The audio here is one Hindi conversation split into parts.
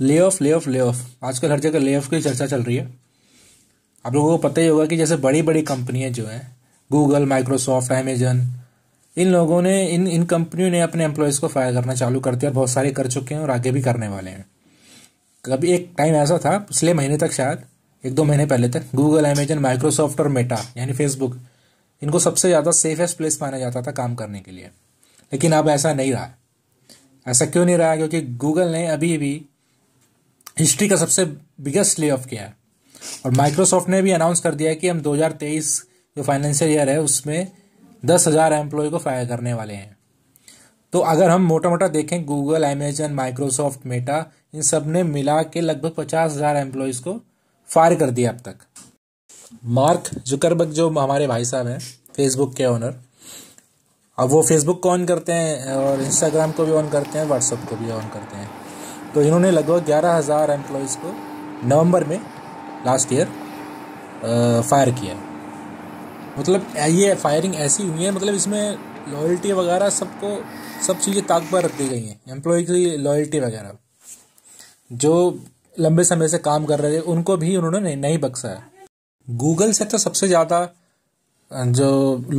lay off lay off lay off आजकल हर जगह ले ऑफ की चर्चा चल रही है आप लोगों को पता ही होगा कि जैसे बड़ी बड़ी कंपनियाँ जो हैं गूगल माइक्रोसॉफ्ट अमेजन इन लोगों ने इन इन कंपनियों ने अपने एम्प्लॉयज़ को फायर करना चालू कर दिया और बहुत सारे कर चुके हैं और आगे भी करने वाले हैं कभी एक टाइम ऐसा था पिछले महीने तक शायद एक दो महीने पहले तक गूगल अमेजन माइक्रोसॉफ्ट और मेटा यानी फेसबुक इनको सबसे ज़्यादा सेफेस्ट प्लेस माना जाता था काम करने के लिए लेकिन अब ऐसा नहीं रहा ऐसा क्यों नहीं रहा क्योंकि गूगल ने अभी भी हिस्ट्री का सबसे बिगेस्ट ले ऑफ किया है और माइक्रोसॉफ्ट ने भी अनाउंस कर दिया है कि हम 2023 जो फाइनेंशियल ईयर है उसमें दस हज़ार एम्प्लॉय को फायर करने वाले हैं तो अगर हम मोटा मोटा देखें गूगल अमेजन माइक्रोसॉफ्ट मेटा इन सब ने मिला के लगभग पचास हज़ार एम्प्लॉयज़ को फायर कर दिया अब तक मार्क जुकरबर्ग जो हमारे भाई साहब हैं फेसबुक के ओनर अब वो फेसबुक को ऑन करते हैं और इंस्टाग्राम को भी ऑन करते हैं व्हाट्सअप को भी ऑन करते हैं तो इन्होंने लगभग ग्यारह हज़ार एम्प्लॉयज़ को नवंबर में लास्ट ईयर फायर किया मतलब ये फायरिंग ऐसी हुई है मतलब इसमें लॉयल्टी वगैरह सबको सब चीज़ें ताक पर रख दी गई हैं एम्प्लॉय की लॉयल्टी वगैरह जो लंबे समय से काम कर रहे थे उनको भी उन्होंने नहीं बख्शा है गूगल से तो सबसे ज़्यादा जो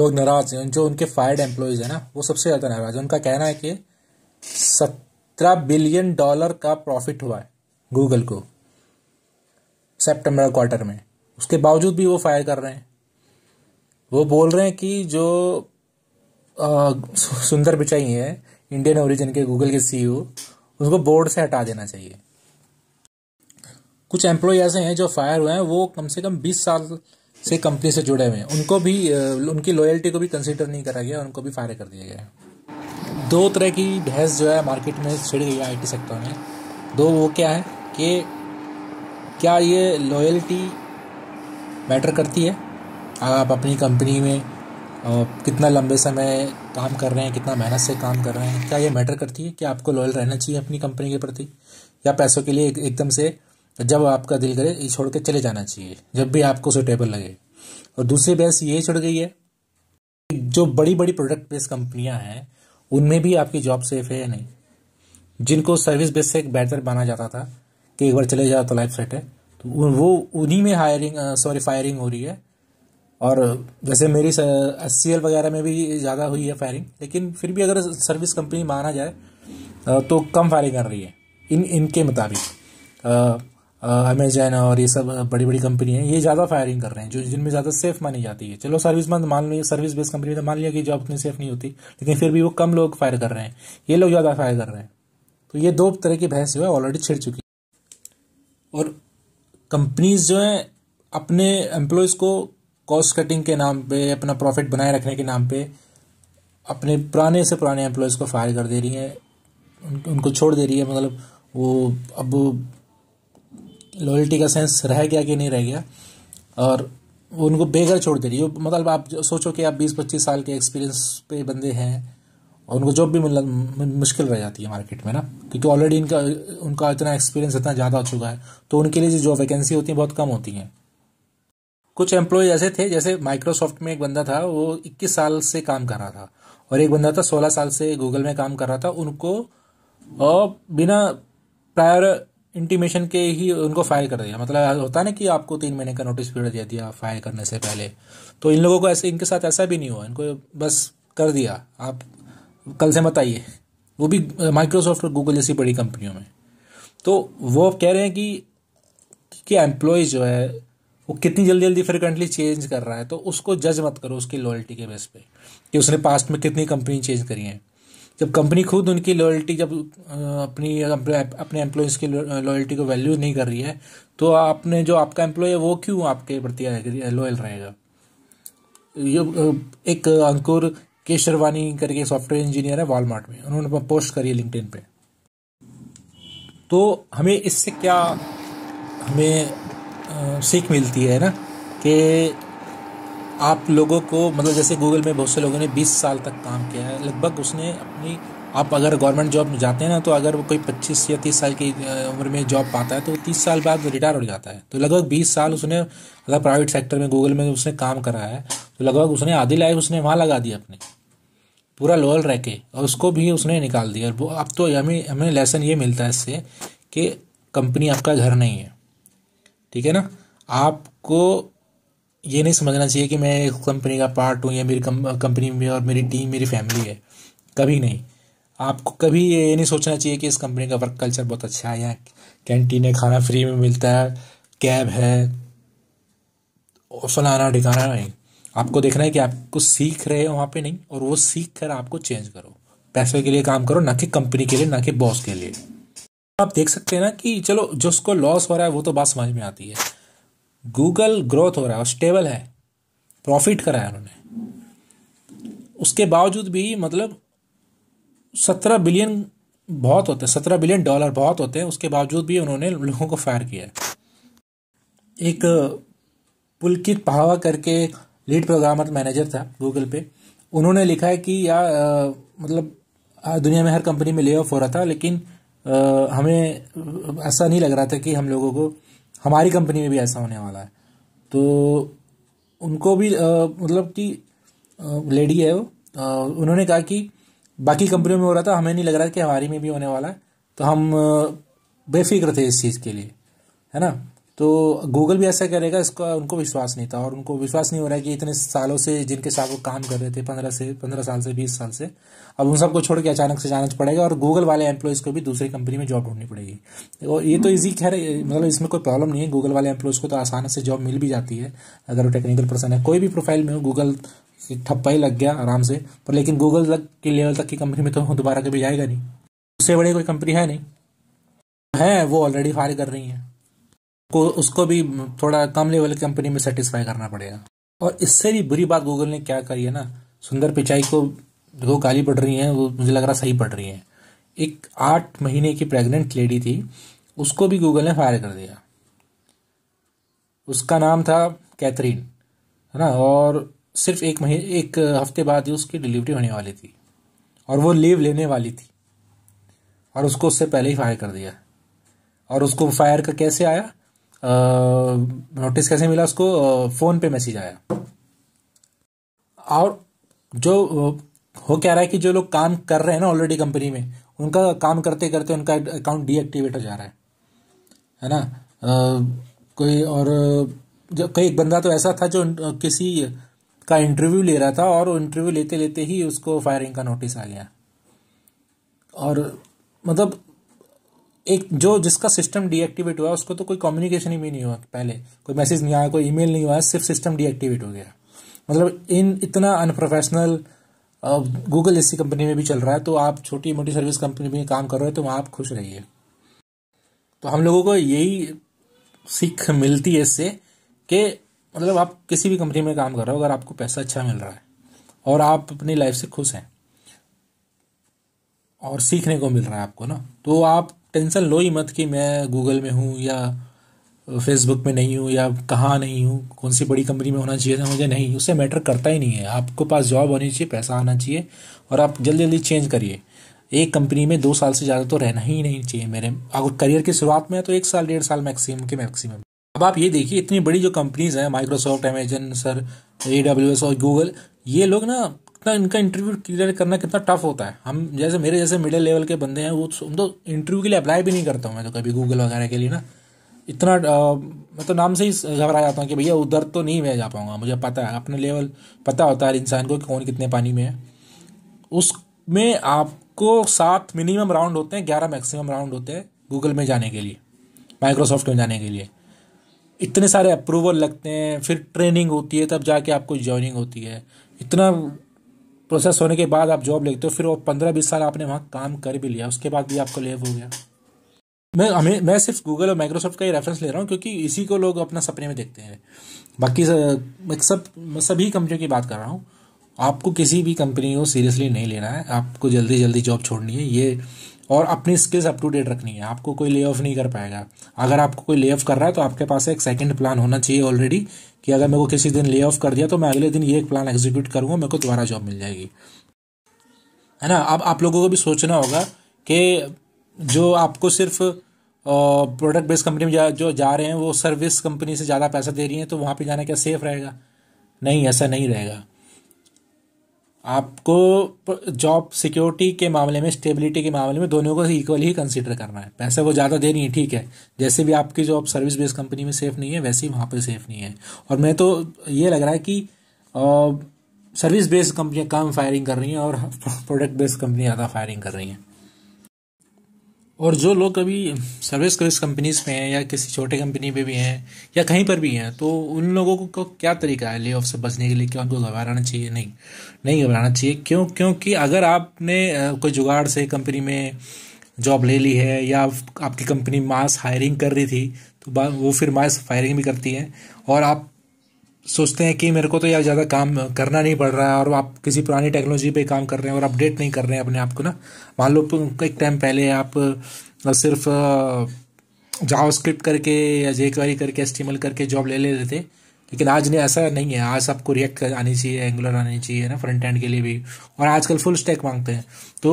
लोग नाराज़ हैं जो उनके फायर्ड एम्प्लॉयज़ हैं ना वो सबसे ज़्यादा नाराज़ हैं उनका कहना है कि सत सत्रह बिलियन डॉलर का प्रॉफिट हुआ है गूगल को सितंबर क्वार्टर में उसके बावजूद भी वो फायर कर रहे हैं वो बोल रहे हैं कि जो आ, सुंदर बिचाई है इंडियन ओरिजिन के गूगल के सीईओ e उसको बोर्ड से हटा देना चाहिए कुछ एम्प्लॉय ऐसे हैं जो फायर हुए हैं वो कम से कम बीस साल से कंपनी से जुड़े हुए हैं उनको भी उनकी लॉयल्टी को भी कंसिडर नहीं करा गया उनको भी फायर कर दिया गया दो तरह की बहस जो है मार्केट में छिड़ गई है आईटी सेक्टर में दो वो क्या है कि क्या ये लॉयल्टी मैटर करती है आप अपनी कंपनी में कितना लंबे समय काम कर रहे हैं कितना मेहनत से काम कर रहे हैं क्या ये मैटर करती है कि आपको लॉयल रहना चाहिए अपनी कंपनी के प्रति या पैसों के लिए एकदम से जब आपका दिल करे छोड़ के चले जाना चाहिए जब भी आपको सुटेबल लगे और दूसरी बहस ये छुड़ गई है जो बड़ी बड़ी प्रोडक्ट बेस्ड कंपनियां हैं उनमें भी आपकी जॉब सेफ है या नहीं जिनको सर्विस बेस से एक बेटर माना जाता था कि एक बार चले जाओ तो लाइफ सेट है तो वो उन्हीं में हायरिंग सॉरी फायरिंग हो रही है और जैसे मेरी एस सी एल वगैरह में भी ज़्यादा हुई है फायरिंग लेकिन फिर भी अगर सर्विस कंपनी माना जाए तो कम फायरिंग कर रही है इन इनके मुताबिक अमेजन और ये सब बड़ी बड़ी कंपनी है ये ज़्यादा फायरिंग कर रहे हैं जो जिनमें ज़्यादा सेफ मानी जाती है चलो सर्विस मंद मान लो सर्विस बेस्ड कंपनी तो मान लिया कि जॉब उतनी सेफ नहीं होती लेकिन फिर भी वो कम लोग फायर कर रहे हैं ये लोग ज़्यादा फायर कर रहे हैं तो ये दो तरह की बहस जो है ऑलरेडी छिड़ चुकी है और कंपनीज जो है अपने एम्प्लॉयज़ को कॉस्ट कटिंग के नाम पे अपना प्रॉफिट बनाए रखने के नाम पे अपने पुराने से पुराने एम्प्लॉयज़ को फायर कर दे रही है उनको छोड़ दे रही है मतलब वो अब लॉयल्टी का सेंस रह गया कि नहीं रह गया और वो उनको बेघर छोड़ दे रही है मतलब आप सोचो कि आप बीस पच्चीस साल के एक्सपीरियंस पे बंदे हैं और उनको जॉब भी मिलना मुश्किल रह जाती है मार्केट में ना क्योंकि ऑलरेडी इनका उनका इतना एक्सपीरियंस इतना ज़्यादा हो चुका है तो उनके लिए जो वैकेंसी होती है बहुत कम होती हैं कुछ एम्प्लॉय ऐसे थे जैसे माइक्रोसॉफ्ट में एक बंदा था वो 21 साल से काम कर रहा था और एक बंदा था 16 साल से गूगल में काम कर रहा था उनको बिना प्रायर इंटीमेशन के ही उनको फाइल कर दिया मतलब होता है ना कि आपको तीन महीने का नोटिस पीरियड दे दिया फाइल करने से पहले तो इन लोगों को ऐसे इनके साथ ऐसा भी नहीं हुआ इनको बस कर दिया आप कल से मत आइए वो भी माइक्रोसॉफ्ट और गूगल जैसी बड़ी कंपनियों में तो वो कह रहे हैं कि कि एम्प्लॉयज जो है वो कितनी जल्दी जल्दी फ्रिक्वेंटली चेंज कर रहा है तो उसको जज मत करो उसकी लॉयल्टी के बेस पे कि उसने पास्ट में कितनी कंपनी चेंज करी है जब कंपनी खुद उनकी लॉयल्टी जब अपनी अपने एम्प्लॉयज़ की लॉयल्टी को वैल्यू नहीं कर रही है तो आपने जो आपका एम्प्लॉय है वो क्यों आपके प्रति लॉयल रहेगा ये एक अंकुर केशरवानी करके सॉफ्टवेयर इंजीनियर है वॉलमार्ट में उन्होंने पोस्ट करी है लिंकटिन पे तो हमें इससे क्या हमें सीख मिलती है ना कि आप लोगों को मतलब जैसे गूगल में बहुत से लोगों ने 20 साल तक काम किया है लगभग उसने अपनी आप अगर गवर्नमेंट जॉब में जाते हैं ना तो अगर वो कोई 25 या 30 साल की उम्र में जॉब पाता है तो 30 साल बाद रिटायर हो जाता है तो लगभग 20 साल उसने मतलब प्राइवेट सेक्टर में गूगल में उसने काम करा है तो लगभग उसने आधी लाइफ उसने वहाँ लगा दी अपनी पूरा लॉयल रह के और उसको भी उसने निकाल दिया वो अब तो हमें हमें लेसन ये मिलता है इससे कि कंपनी आपका घर नहीं है ठीक है ना आपको ये नहीं समझना चाहिए कि मैं एक कंपनी का पार्ट हूँ या मेरी कंपनी में और मेरी टीम मेरी फैमिली है कभी नहीं आपको कभी ये नहीं सोचना चाहिए कि इस कंपनी का वर्क कल्चर बहुत अच्छा है यहाँ कैंटीन है खाना फ्री में मिलता है कैब है फलाना ढिकाना नहीं आपको देखना है कि आप कुछ सीख रहे हो वहाँ पे नहीं और वो सीख कर आपको चेंज करो पैसे के लिए काम करो ना कि कंपनी के लिए ना कि बॉस के लिए आप देख सकते हैं ना कि चलो जो उसको लॉस हो रहा है वो तो बात समझ में आती है गूगल ग्रोथ हो रहा है और स्टेबल है प्रॉफिट करा है उन्होंने उसके बावजूद भी मतलब सत्रह बिलियन बहुत होते हैं सत्रह बिलियन डॉलर बहुत होते हैं उसके बावजूद भी उन्होंने लोगों को फायर किया एक पुलकित पहावा करके लीड प्रोग्रामर मैनेजर था गूगल पे उन्होंने लिखा है कि या मतलब, आ, मतलब दुनिया में हर कंपनी में ले ऑफ हो रहा था लेकिन आ, हमें ऐसा नहीं लग रहा था कि हम लोगों को हमारी कंपनी में भी ऐसा होने वाला है तो उनको भी आ, मतलब कि लेडी है वो उन्होंने कहा कि बाकी कंपनियों में हो रहा था हमें नहीं लग रहा कि हमारी में भी होने वाला है तो हम बेफिक्र थे इस चीज़ के लिए है ना तो गूगल भी ऐसा करेगा इसका उनको विश्वास नहीं था और उनको विश्वास नहीं हो रहा है कि इतने सालों से जिनके साथ वो काम कर रहे थे पंद्रह से पंद्रह साल से बीस साल से अब उन सबको छोड़ के अचानक से जाना पड़ेगा और गूगल वाले एम्प्लॉयज़ को भी दूसरी कंपनी में जॉब ढूंढनी पड़ेगी और ये तो ईजी खैर मतलब इसमें कोई प्रॉब्लम नहीं है गूगल वाले एम्प्लॉयज़ को तो आसान से जॉब मिल भी जाती है अगर वो टेक्निकल पर्सन है कोई भी प्रोफाइल में हो गूगल ठप्पा ही लग गया आराम से पर लेकिन गूगल तक के लेवल तक की कंपनी में तो दोबारा कभी जाएगा नहीं उससे बड़ी कोई कंपनी है नहीं है वो ऑलरेडी फायर कर रही है को उसको भी थोड़ा कम लेवल कंपनी में सेटिस्फाई करना पड़ेगा और इससे भी बुरी बात गूगल ने क्या करी है ना सुंदर पिचाई को जो गाली पड़ रही है वो मुझे लग रहा सही पड़ रही है एक आठ महीने की प्रेग्नेंट लेडी थी उसको भी गूगल ने फायर कर दिया उसका नाम था कैथरीन है ना और सिर्फ एक महीने एक हफ्ते बाद ही उसकी डिलीवरी होने वाली थी और वो लीव लेने वाली थी और उसको उससे पहले ही फायर कर दिया और उसको फायर का कैसे आया नोटिस कैसे मिला उसको फ़ोन पे मैसेज आया और जो हो क्या रहा है कि जो लोग काम कर रहे हैं ना ऑलरेडी कंपनी में उनका काम करते करते उनका अकाउंट डीएक्टिवेट हो जा रहा है है ना आ, कोई और जो कई एक बंदा तो ऐसा था जो किसी का इंटरव्यू ले रहा था और इंटरव्यू लेते लेते ही उसको फायरिंग का नोटिस आ गया और मतलब एक जो जिसका सिस्टम डीएक्टिवेट हुआ उसको तो कोई कम्युनिकेशन ही भी नहीं हुआ पहले कोई मैसेज नहीं आया कोई ईमेल नहीं हुआ सिर्फ सिस्टम डीएक्टिवेट हो गया मतलब इन इतना अनप्रोफेशनल गूगल जैसी कंपनी में भी चल रहा है तो आप छोटी मोटी सर्विस कंपनी में काम कर रहे हो तो आप खुश रहिए तो हम लोगों को यही सीख मिलती है इससे कि मतलब आप किसी भी कंपनी में काम कर रहे हो अगर आपको पैसा अच्छा मिल रहा है और आप अपनी लाइफ से खुश हैं और सीखने को मिल रहा है आपको ना तो आप टेंशन लो ही मत कि मैं गूगल में हूँ या फेसबुक में नहीं हूँ या कहाँ नहीं हूँ कौन सी बड़ी कंपनी में होना चाहिए था मुझे नहीं उससे मैटर करता ही नहीं है आपको पास जॉब होनी चाहिए पैसा आना चाहिए और आप जल्दी जल्दी चेंज करिए एक कंपनी में दो साल से ज़्यादा तो रहना ही नहीं चाहिए मेरे अगर करियर की शुरुआत में है तो एक साल डेढ़ साल मैक्सिमम के मैक्सिमम अब आप ये देखिए इतनी बड़ी जो कंपनीज़ हैं माइक्रोसॉफ्ट अमेजन सर ए और गूगल ये लोग ना कितना इनका इंटरव्यू क्लियर करना कितना टफ होता है हम जैसे मेरे जैसे मिडिल लेवल के बंदे हैं वो हम तो इंटरव्यू तो के लिए अप्लाई भी नहीं करता हूँ मैं तो कभी गूगल वगैरह के लिए ना इतना आ, मैं तो नाम से ही घबरा जाता हूँ कि भैया उधर तो नहीं मैं जा पाऊँगा मुझे पता है अपने लेवल पता होता है इंसान को कि कौन कितने पानी में है उसमें आपको सात मिनिमम राउंड होते हैं ग्यारह मैक्सिमम राउंड होते हैं गूगल में जाने के लिए माइक्रोसॉफ्ट में जाने के लिए इतने सारे अप्रूवल लगते हैं फिर ट्रेनिंग होती है तब जाके आपको ज्वाइनिंग होती है इतना प्रोसेस होने के बाद आप जॉब लेते हो फिर वो पंद्रह बीस साल आपने वहाँ काम कर भी लिया उसके बाद भी आपको लेव हो गया मैं हमें मैं सिर्फ गूगल और माइक्रोसॉफ्ट का ही रेफरेंस ले रहा हूँ क्योंकि इसी को लोग अपना सपने में देखते हैं बाकी सब मैं सभी कंपनियों की बात कर रहा हूँ आपको किसी भी कंपनी को सीरियसली नहीं लेना है आपको जल्दी जल्दी जॉब छोड़नी है ये और अपनी स्किल्स अप टू डेट रखनी है आपको कोई ले ऑफ नहीं कर पाएगा अगर आपको कोई ले ऑफ कर रहा है तो आपके पास एक सेकंड प्लान होना चाहिए ऑलरेडी कि अगर मेरे को किसी दिन ले ऑफ कर दिया तो मैं अगले दिन ये एक प्लान एग्जीक्यूट करूंगा मेरे को दोबारा जॉब मिल जाएगी है ना अब आप लोगों को भी सोचना होगा कि जो आपको सिर्फ प्रोडक्ट बेस्ड कंपनी में जा, जो जा रहे हैं वो सर्विस कंपनी से ज़्यादा पैसा दे रही हैं तो वहाँ पर जाना क्या सेफ रहेगा नहीं ऐसा नहीं रहेगा आपको जॉब सिक्योरिटी के मामले में स्टेबिलिटी के मामले में दोनों को इक्वली ही कंसिडर करना है पैसे वो ज़्यादा दे रही है ठीक है जैसे भी आपकी जॉब सर्विस बेस्ड कंपनी में सेफ़ नहीं है वैसे ही वहाँ पर सेफ़ नहीं है और मैं तो ये लग रहा है कि सर्विस बेस्ड कंपनियाँ कम फायरिंग कर रही हैं और प्रोडक्ट बेस्ड कंपनियाँ ज़्यादा फायरिंग कर रही हैं और जो लोग अभी सर्विस सर्विस कंपनीज में हैं या किसी छोटे कंपनी में भी हैं या कहीं पर भी हैं तो उन लोगों को क्या तरीका है ले ऑफ से बचने के लिए क्या उनको घबराना चाहिए नहीं नहीं घबराना चाहिए क्यों क्योंकि अगर आपने कोई जुगाड़ से कंपनी में जॉब ले ली है या आपकी कंपनी मास हायरिंग कर रही थी तो वो फिर मास फायरिंग भी करती है और आप सोचते हैं कि मेरे को तो यार ज़्यादा काम करना नहीं पड़ रहा है और आप किसी पुरानी टेक्नोलॉजी पे काम कर रहे हैं और अपडेट नहीं कर रहे हैं अपने आप को ना मान लो तो एक टाइम पहले आप सिर्फ जाओ स्क्रिप्ट करके या जे क्वारी करके एस्टिमल करके जॉब ले ले थे लेकिन आज ने ऐसा नहीं है आज आपको रिएक्ट आनी चाहिए एंगुलर आनी चाहिए ना फ्रंट एंड के लिए भी और आजकल फुल स्टैक मांगते हैं तो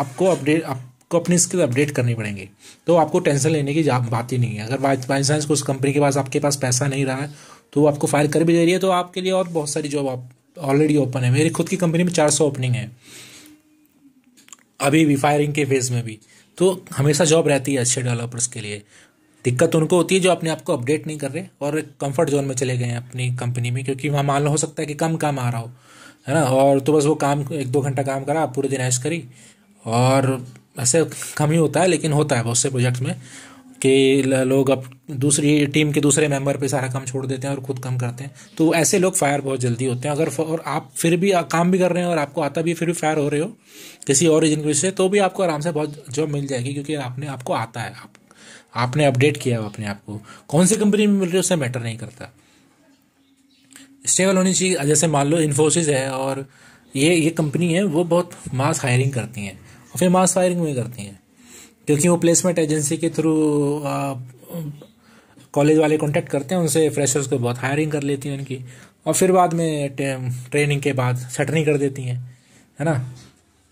आपको अपडेट आपको अपनी स्किल अपडेट करनी पड़ेंगे तो आपको टेंशन लेने की बात ही नहीं है अगर बाई चांस उस कंपनी के पास आपके पास पैसा नहीं रहा है तो आपको फायर कर भी दे रही है तो आपके लिए और बहुत सारी जॉब आप ऑलरेडी ओपन है मेरी खुद की कंपनी में चार सौ ओपनिंग है अभी भी फायरिंग के फेज़ में भी तो हमेशा जॉब रहती है अच्छे डेवलपर्स के लिए दिक्कत उनको होती है जो अपने आप को अपडेट नहीं कर रहे और कंफर्ट जोन में चले गए हैं अपनी कंपनी में क्योंकि वहाँ मान लो हो सकता है कि कम काम आ रहा हो है ना और तो बस वो काम एक दो घंटा काम करा पूरे दिन ऐश करी और ऐसे कम ही होता है लेकिन होता है बहुत से प्रोजेक्ट में कि लोग अब दूसरी टीम के दूसरे मेंबर पे सारा काम छोड़ देते हैं और खुद कम करते हैं तो ऐसे लोग फायर बहुत जल्दी होते हैं अगर और आप फिर भी काम भी कर रहे हैं और आपको आता भी फिर भी फायर हो रहे हो किसी और रीजन की वजह से तो भी आपको आराम से बहुत जॉब मिल जाएगी क्योंकि आपने आपको आता है आप आपने अपडेट किया अपने आप को कौन सी कंपनी में मिल रही है उससे मैटर नहीं करता स्टेबल होनी चाहिए जैसे मान लो इन्फोसिस है और ये ये कंपनी है वो बहुत मास हायरिंग करती हैं और फिर मास फायरिंग भी करती हैं क्योंकि वो प्लेसमेंट एजेंसी के थ्रू कॉलेज वाले कॉन्टेक्ट करते हैं उनसे फ्रेशर्स को बहुत हायरिंग कर लेती हैं उनकी और फिर बाद में ट्रेनिंग के बाद सटनी कर देती हैं है ना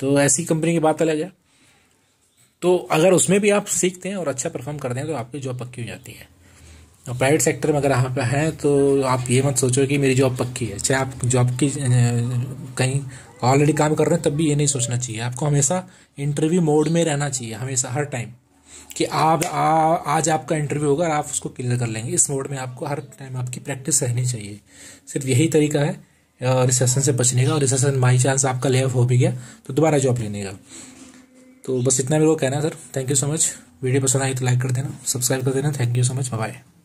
तो ऐसी कंपनी की बात अलग है तो अगर उसमें भी आप सीखते हैं और अच्छा परफॉर्म करते हैं तो आपकी जॉब पक्की हो जाती है और प्राइवेट सेक्टर में अगर आप हैं तो आप ये मत सोचो कि मेरी जॉब पक्की है चाहे आप जॉब की कहीं ऑलरेडी काम कर रहे हैं तब भी ये नहीं सोचना चाहिए आपको हमेशा इंटरव्यू मोड में रहना चाहिए हमेशा हर टाइम कि आप आ, आज आपका इंटरव्यू होगा और आप उसको क्लियर कर लेंगे इस मोड में आपको हर टाइम आपकी प्रैक्टिस रहनी चाहिए सिर्फ यही तरीका है रिसेशन से बचने का और रिसेशन बाई चांस आपका लेव हो भी गया तो दोबारा जॉब लेने का तो बस इतना मेरे को कहना है sir thank you so much video पसंद आई तो लाइक कर देना सब्सक्राइब कर देना thank you so much bye